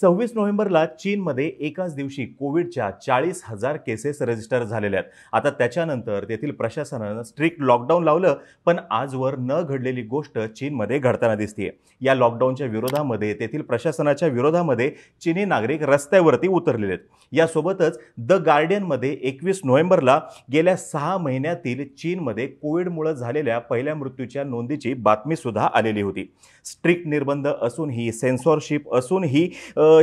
सव्वीस नोव्हेंबरला चीनमध्ये एकाच दिवशी कोविडच्या चाळीस हजार केसेस रजिस्टर झालेल्या आहेत आता त्याच्यानंतर तेथील प्रशासनानं स्ट्रिक्ट लॉकडाऊन लावलं पण आजवर न घडलेली गोष्ट चीनमध्ये घडताना दिसतीये या लॉकडाऊनच्या विरोधामध्ये तेथील प्रशासनाच्या विरोधामध्ये चीनी नागरिक रस्त्यावरती उतरलेले आहेत यासोबतच द गार्डियनमध्ये एकवीस नोव्हेंबरला गेल्या सहा महिन्यातील चीनमध्ये कोविडमुळे झालेल्या पहिल्या मृत्यूच्या नोंदीची बातमीसुद्धा आलेली होती स्ट्रिक्ट निर्बंध असूनही सेन्सॉरशिप असूनही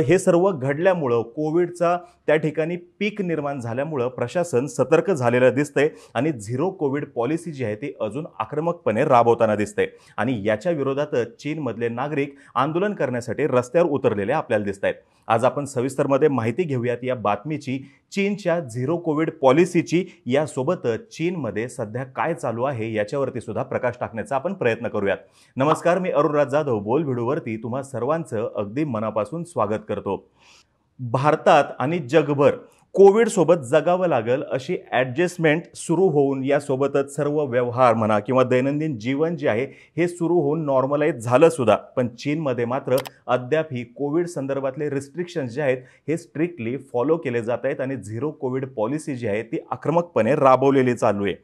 हे सर्व घडल्यामुळं कोविडचा त्या ठिकाणी पीक निर्माण झाल्यामुळं प्रशासन सतर्क झालेलं दिसतंय आणि झिरो कोविड पॉलिसी जी आहे ती अजून आक्रमकपणे राबवताना दिसते आणि याच्या विरोधातच चीनमधले नागरिक आंदोलन करण्यासाठी रस्त्यावर उतरलेले आपल्याला दिसत आहेत आज आपण सविस्तरमध्ये माहिती घेऊयात या बातमीची चीनच्या झिरो कोविड पॉलिसीची यासोबतच चीनमध्ये सध्या काय चालू आहे याच्यावरती सुद्धा प्रकाश टाकण्याचा आपण प्रयत्न करूयात नमस्कार मी अरुणराज जाधव बोल व्हिडिओवरती तुम्हा सर्वांचं अगदी मनापासून स्वागत स्वागत करतो भारतात आणि जगभर कोविडसोबत जगावं लागेल अशी ॲडजस्टमेंट सुरू होऊन यासोबतच सर्व व्यवहार म्हणा किंवा दैनंदिन जीवन जे आहे हे सुरू होऊन नॉर्मलाईज झालंसुद्धा पण चीनमध्ये मात्र अद्याप ही कोविड संदर्भातले रिस्ट्रिक्शन्स जे आहेत हे स्ट्रिक्टली फॉलो केले जात आहेत आणि झिरो कोविड पॉलिसी जी आहे ती आक्रमकपणे राबवलेली चालू आहे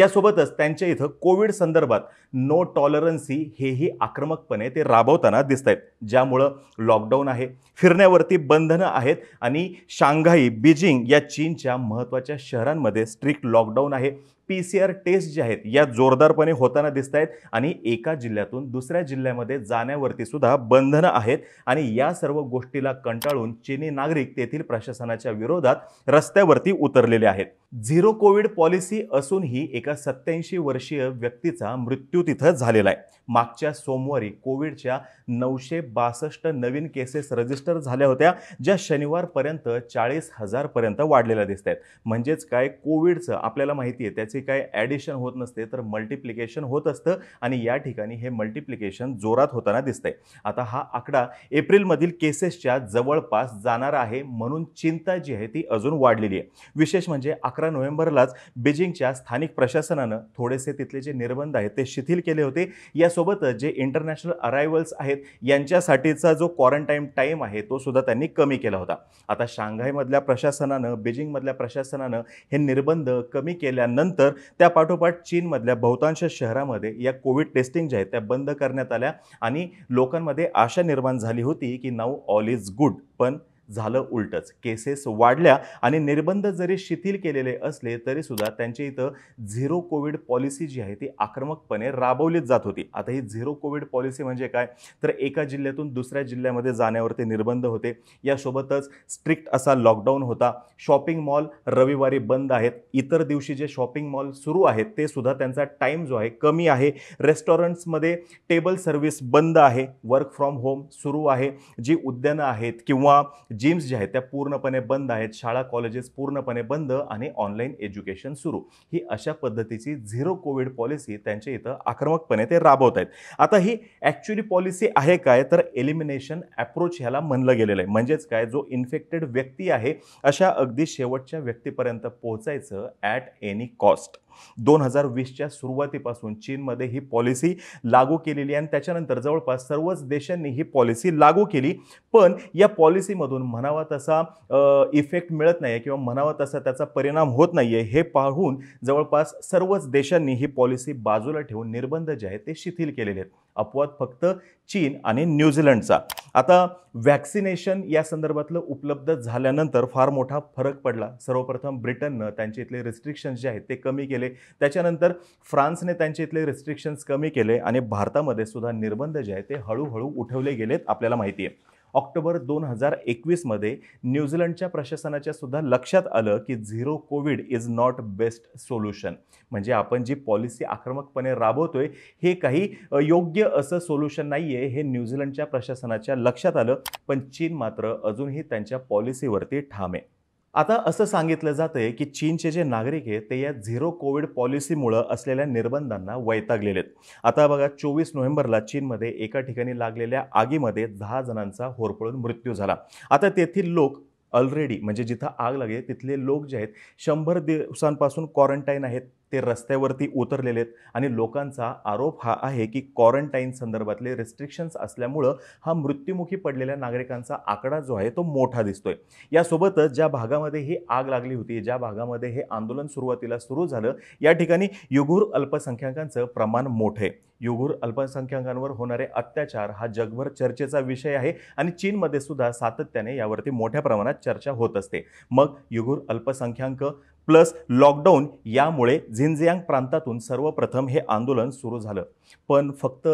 यासोबतच त्यांच्या इथं कोविड संदर्भात नो टॉलरन्सी हेही आक्रमकपणे ते राबवताना दिसत आहेत ज्यामुळं लॉकडाऊन आहे फिरण्यावरती बंधनं आहेत आणि शांघाई बीजिंग या चीनच्या महत्त्वाच्या शहरांमध्ये स्ट्रिक्ट लॉकडाऊन आहे पी सी आर टेस्ट ज्या आहेत या जोरदारपणे होताना दिसत आहेत आणि एका जिल्ह्यातून दुसऱ्या जिल्ह्यामध्ये जाण्यावरती सुद्धा बंधनं आहेत आणि या सर्व गोष्टीला कंटाळून चीनी नागरिक तेथील प्रशासनाच्या विरोधात रस्त्यावरती उतरलेले आहेत झिरो कोविड पॉलिसी असूनही एका सत्याऐंशी वर्षीय व्यक्तीचा मृत्यू तिथं झालेला आहे मागच्या सोमवारी कोविडच्या नऊशे बासष्ट नवीन केसेस रजिस्टर झाल्या होत्या ज्या शनिवारपर्यंत चाळीस हजारपर्यंत वाढलेल्या दिसत आहेत म्हणजेच काय कोविडचं आपल्याला माहिती आहे त्याचे त्याची काय ॲडिशन होत नसते तर मल्टिप्लिकेशन होत असतं आणि या ठिकाणी हे मल्टिप्लिकेशन जोरात होताना दिसतंय आता हा आकडा एप्रिलमधील केसेसच्या जवळपास जाणार आहे म्हणून चिंता जी आहे ती अजून वाढलेली आहे विशेष म्हणजे अकरा नोव्हेंबरलाच बीजिंगच्या स्थानिक प्रशासनानं थोडेसे तिथले जे निर्बंध आहेत ते शिथिल केले होते यासोबतच जे इंटरनॅशनल अरायवल्स आहेत यांच्यासाठीचा जो क्वारंटाईन टाईम आहे तो सुद्धा त्यांनी कमी केला होता आता शांघायमधल्या प्रशासनानं बीजिंगमधल्या प्रशासनानं हे निर्बंध कमी केल्यानंतर तर त्या पाठोपाठ चीनमधल्या बहुतांश शहरामध्ये या कोविड टेस्टिंग ज्या आहेत त्या बंद करण्यात आल्या आणि लोकांमध्ये आशा निर्माण झाली होती की नाऊ ऑल इज गुड पण झालं उलटच केसेस वाढल्या आणि निर्बंध जरी शिथिल केलेले असले तरीसुद्धा त्यांच्या इथं झिरो कोविड पॉलिसी जी आहे ती आक्रमकपणे राबवलीच जात होती आता ही झिरो कोविड पॉलिसी म्हणजे काय तर एका जिल्ह्यातून दुसऱ्या जिल्ह्यामध्ये जाण्यावरती निर्बंध होते यासोबतच स्ट्रिक्ट असा लॉकडाऊन होता शॉपिंग मॉल रविवारी बंद आहेत इतर दिवशी जे शॉपिंग मॉल सुरू आहेत ते सुद्धा त्यांचा टाईम जो आहे कमी आहे रेस्टॉरंट्समध्ये टेबल सर्व्हिस बंद आहे वर्क फ्रॉम होम सुरू आहे जी उद्यानं आहेत किंवा जिम्स ज्या आहेत त्या पूर्णपणे बंद आहेत शाळा कॉलेजेस पूर्णपणे बंद आणि ऑनलाईन एज्युकेशन सुरू ही अशा पद्धतीची झिरो कोविड पॉलिसी त्यांच्या इथं आक्रमकपणे ते राबवत आहेत आता ही ॲक्च्युली पॉलिसी आहे काय तर एलिमिनेशन ॲप्रोच ह्याला म्हणलं गेलेलं आहे म्हणजेच काय जो इन्फेक्टेड व्यक्ती आहे अशा अगदी शेवटच्या व्यक्तीपर्यंत पोहोचायचं ॲट एनी कॉस्ट दोन हजार वीसच्या सुरुवातीपासून चीनमध्ये ही पॉलिसी लागू केलेली आणि त्याच्यानंतर जवळपास सर्वच देशांनी ही पॉलिसी लागू केली पण या पॉलिसीमधून त्यातून म्हणावा तसा इफेक्ट मिळत नाही आहे किंवा म्हणावा तसा त्याचा परिणाम होत नाही आहे हे पाहून जवळपास सर्वच देशांनी ही पॉलिसी बाजूला ठेवून निर्बंध जे आहेत ते शिथिल केलेले आहेत अपवाद फक्त चीन आणि न्यूझीलंडचा आता व्हॅक्सिनेशन या संदर्भातलं उपलब्ध झाल्यानंतर फार मोठा फरक पडला सर्वप्रथम ब्रिटननं त्यांचे इथले रिस्ट्रिक्शन्स जे आहेत ते कमी केले त्याच्यानंतर फ्रान्सने त्यांचे इथले रिस्ट्रिक्शन्स कमी केले आणि भारतामध्ये सुद्धा निर्बंध जे आहेत ते हळूहळू उठवले गेलेत आपल्याला माहिती आहे ऑक्टोबर दोन हजार एकवीसमध्ये न्यूझीलंडच्या प्रशासनाच्या सुद्धा लक्षात आलं की zero covid is not best solution म्हणजे आपण जी पॉलिसी आक्रमकपणे राबवतोय हे काही योग्य असं सोल्युशन नाही आहे हे न्यूझीलंडच्या प्रशासनाच्या लक्षात आलं पण चीन मात्र अजूनही त्यांच्या पॉलिसीवरती ठाम आहे आता असं सांगितलं आहे की चीनचे जे नागरिक आहेत ते या झिरो कोविड पॉलिसीमुळं असलेल्या निर्बंधांना वैतागलेले आहेत आता बघा चोवीस नोव्हेंबरला चीनमध्ये एका ठिकाणी लागलेल्या आगीमध्ये दहा जणांचा होरपळून मृत्यू झाला आता तेथील लोक ऑलरेडी म्हणजे जिथं आग लागेल तिथले लोक जे आहेत शंभर दिवसांपासून क्वारंटाईन आहेत ते रस्त्यावरती उतरलेले आहेत आणि लोकांचा आरोप हा आहे की क्वारंटाईन संदर्भातले रेस्ट्रिक्शन्स असल्यामुळं हा मृत्युमुखी पडलेल्या नागरिकांचा आकडा जो आहे तो मोठा दिसतोय यासोबतच ज्या भागामध्ये ही आग लागली होती ज्या भागामध्ये हे आंदोलन सुरुवातीला सुरू झालं या ठिकाणी युगूर अल्पसंख्याकांचं प्रमाण मोठं आहे युगूर अल्पसंख्याकांवर होणारे अत्याचार हा जगभर चर्चेचा विषय आहे आणि चीनमध्ये सुद्धा सातत्याने यावरती मोठ्या प्रमाणात चर्चा होत असते मग युगूर अल्पसंख्याक प्लस लॉकडाऊन यामुळे झिनझियांग प्रांतातून सर्वप्रथम हे आंदोलन सुरू झालं पण फक्त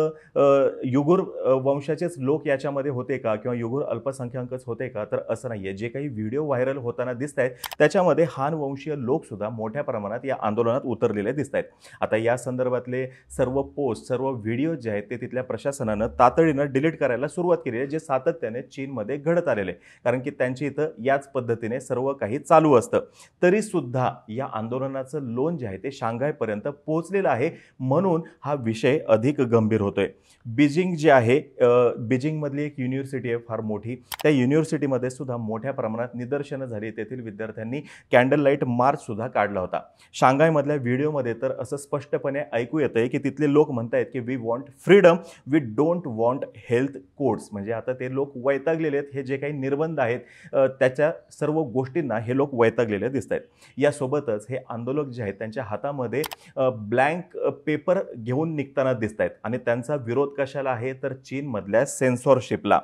युगुर वंशाचेच लोक याच्यामध्ये होते का किंवा युगुर अल्पसंख्याकच होते का तर असं नाही आहे जे काही व्हिडिओ व्हायरल होताना दिसत आहेत त्याच्यामध्ये हान वंशीय लोकसुद्धा मोठ्या प्रमाणात या आंदोलनात उतरलेले दिसत आहेत आता या संदर्भातले सर्व पोस्ट सर्व व्हिडिओ जे आहेत ते तिथल्या प्रशासनानं तातडीनं डिलीट करायला सुरुवात केली आहे जे सातत्याने चीनमध्ये घडत आलेले कारण की त्यांची इथं याच पद्धतीने सर्व काही चालू असतं तरीसुद्धा या आंदोलनाचं लोन जे आहे ते शांघायपर्यंत पोहोचलेलं आहे म्हणून हा विषय अधिक गंभीर होतोय बीजिंग जे आहे बीजिंगमधली एक युनिव्हर्सिटी आहे फार मोठी त्या युनिव्हर्सिटीमध्ये सुद्धा मोठ्या प्रमाणात निदर्शनं झाली तेथील विद्यार्थ्यांनी कॅन्डल लाईट मार्चसुद्धा काढला होता शांघायमधल्या व्हिडिओमध्ये तर असं स्पष्टपणे ऐकू येतं आहे की तिथले लोक म्हणत आहेत की we want freedom we don't want health codes म्हणजे आता ते लोक वैतागलेले आहेत हे जे काही निर्बंध आहेत त्याच्या सर्व गोष्टींना हे लोक वैतागलेले दिसत आहेत यासोबतच हे आंदोलक जे आहेत त्यांच्या हातामध्ये ब्लँक पेपर घेऊन निघताना दिसत आहेत आणि त्यांचा विरोध कशाला आहे तर चीनमधल्या सेन्सॉरशिपला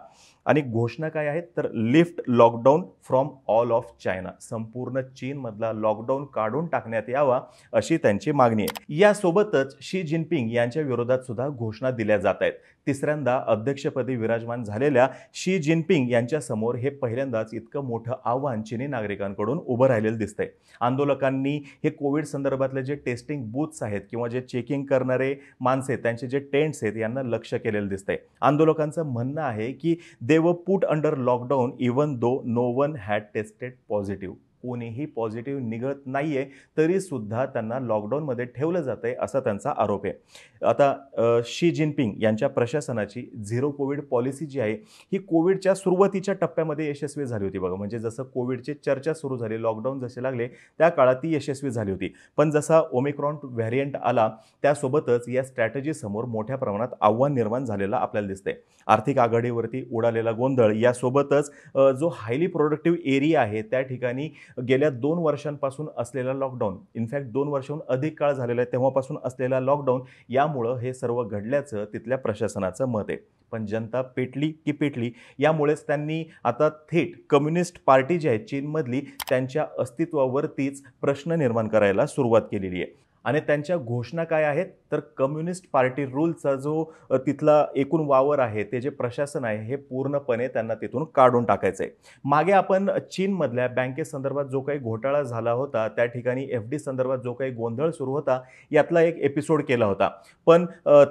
आणि घोषणा काय आहेत तर lift lockdown from all of China संपूर्ण चीनमधला लॉकडाऊन काढून टाकण्यात यावा अशी त्यांची मागणी आहे यासोबतच शी जिनपिंग यांच्या विरोधात सुद्धा घोषणा दिल्या जात आहेत तिसऱ्यांदा अध्यक्षपदी विराजमान झालेल्या शी जिनपिंग यांच्यासमोर हे पहिल्यांदाच इतकं मोठं आव्हान चिनी नागरिकांकडून उभं राहिलेलं दिसतंय आंदोलकांनी हे कोविड संदर्भातले जे टेस्टिंग बूथ्स आहेत किंवा जे चेकिंग करणारे माणसे त्यांचे जे टेंट्स आहेत यांना लक्ष केलेलं दिसतंय आंदोलकांचं म्हणणं आहे की they were put under lockdown even though no one had tested positive. कोणीही पॉझिटिव्ह निघत नाही आहे तरीसुद्धा त्यांना लॉकडाऊनमध्ये ठेवलं जात आहे असा त्यांचा आरोप आहे आता शी जिनपिंग यांच्या प्रशासनाची झिरो कोविड पॉलिसी जी आहे ही कोविडच्या सुरुवातीच्या टप्प्यामध्ये यशस्वी झाली होती बघा म्हणजे जसं कोविडची चर्चा सुरू झाली लॉकडाऊन जसे लागले त्या काळात ती यशस्वी झाली होती पण जसा ओमिक्रॉन व्हॅरियंट आला त्यासोबतच या स्ट्रॅटजीसमोर मोठ्या प्रमाणात आव्हान निर्माण झालेलं आपल्याला दिसतंय आर्थिक आघाडीवरती उडालेला गोंधळ यासोबतच जो हायली प्रोडक्टिव्ह एरिया आहे त्या ठिकाणी गेल्या दोन वर्षांपासून असलेला लॉकडाऊन इनफॅक्ट दोन वर्षाहून अधिक काळ झालेला आहे तेव्हापासून असलेला लॉकडाऊन यामुळं हे सर्व घडल्याचं तिथल्या प्रशासनाचं मत आहे पण जनता पेटली की पेटली यामुळेच त्यांनी आता थेट कम्युनिस्ट पार्टी जी आहे चीनमधली त्यांच्या अस्तित्वावरतीच प्रश्न निर्माण करायला सुरुवात केलेली आहे आणि त्यांच्या घोषणा काय आहेत तर कम्युनिस्ट पार्टी रूलचा जो तिथला एकूण वावर आहे ते जे प्रशासन आहे हे पूर्णपणे त्यांना तिथून काढून टाकायचं आहे मागे आपण चीनमधल्या बँकेसंदर्भात जो काही घोटाळा झाला होता त्या ठिकाणी एफ डी संदर्भात जो काही गोंधळ सुरू होता यातला एक एपिसोड केला होता पण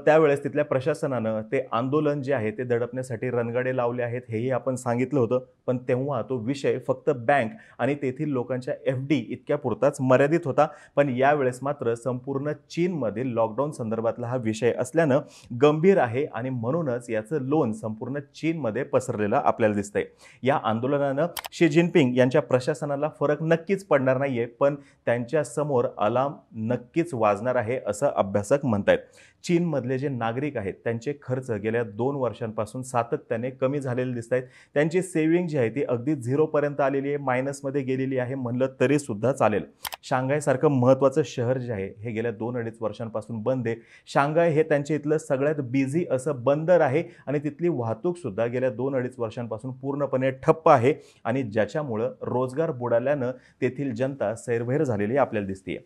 त्यावेळेस तिथल्या प्रशासनानं ते आंदोलन जे आहे ते दडपण्यासाठी रणगाडे लावले आहेत हेही आपण सांगितलं होतं पण तेव्हा तो विषय फक्त बँक आणि तेथील लोकांच्या एफ डी इतक्या पुरताच मर्यादित होता पण यावेळेस मात्र संपूर्ण चीनमधील लॉकडाऊन संदर्भातला हा विषय असल्यानं गंभीर आहे आणि म्हणूनच याचं लोन संपूर्ण चीनमध्ये पसरलेलं आपल्याला दिसतंय या आंदोलनानं शी जिनपिंग यांच्या प्रशासनाला फरक नक्कीच पडणार नाही आहे पण त्यांच्यासमोर अलाम नक्कीच वाजणार आहे असं अभ्यासक म्हणत आहेत चीनमधले जे नागरिक आहेत त्यांचे खर्च गेल्या दोन वर्षांपासून सातत्याने कमी झालेले दिसत आहेत त्यांची सेविंग जी आहे ती अगदी झिरोपर्यंत आलेली आहे मायनसमध्ये गेलेली आहे म्हणलं तरीसुद्धा चालेल शांघायसारखं महत्त्वाचं शहर जे आहे हे गेल्या दोन अडीच वर्षांपासून बंद आहे शांघाय हे त्यांच्या इथलं सगळ्यात बिझी असं बंदर आहे आणि तिथली सुद्धा गेल्या दोन अडीच वर्षांपासून पूर्णपणे ठप्प आहे आणि ज्याच्यामुळं रोजगार बुडाल्यानं तेथील जनता सैरभैर झालेली आपल्याला दिसते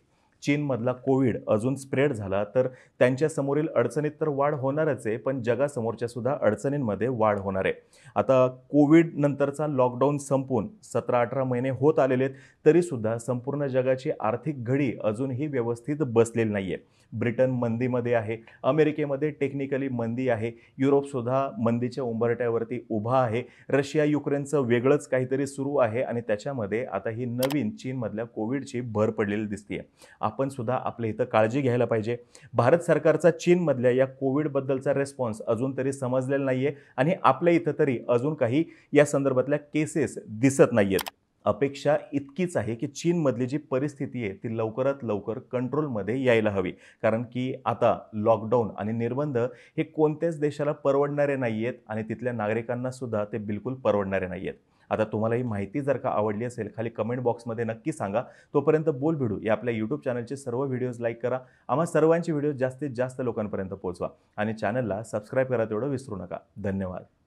चीनमधला कोविड अजून स्प्रेड झाला तर त्यांच्यासमोरील अडचणीत तर वाढ होणारच आहे पण जगासमोरच्या सुद्धा अडचणींमध्ये वाढ होणार आहे आता कोविड नंतरचा लॉकडाऊन संपून सतरा अठरा महिने होत आलेले आहेत तरीसुद्धा संपूर्ण जगाची आर्थिक घडी अजूनही व्यवस्थित बसलेली नाही आहे ब्रिटन मंदीमध्ये आहे अमेरिकेमध्ये टेक्निकली मंदी आहे युरोपसुद्धा मंदीच्या उंबरट्यावरती उभा आहे रशिया युक्रेनचं वेगळंच काहीतरी सुरू आहे आणि त्याच्यामध्ये आता ही नवीन चीनमधल्या कोविडची भर पडलेली दिसते आहे आपण सुद्धा आपल्या इथं काळजी घ्यायला पाहिजे भारत सरकारचा चीनमधल्या या कोविडबद्दलचा रेस्पॉन्स अजून तरी समजलेला नाही आणि आपल्या इथं तरी अजून काही या संदर्भातल्या केसेस दिसत नाही आहेत अपेक्षा इतकीच आहे की चीनमधली जी परिस्थिती आहे ती लवकरात लवकर कंट्रोलमध्ये यायला हवी कारण की आता लॉकडाऊन आणि निर्बंध हे कोणत्याच देशाला परवडणारे नाही आहेत आणि तिथल्या नागरिकांनासुद्धा ते बिलकुल परवडणारे नाही आहेत आता तुम्हाला ही माहिती जर का आवडली असेल खाली कमेंट बॉक्समध्ये नक्की सांगा तोपर्यंत बोल भिडू या आपल्या यूट्यूब चॅनलचे सर्व व्हिडिओज लाईक करा आम्हा सर्वांचे व्हिडिओ जास्तीत जास्त लोकांपर्यंत पोहोचवा आणि चॅनलला सबस्क्राईब करा तेवढं विसरू नका धन्यवाद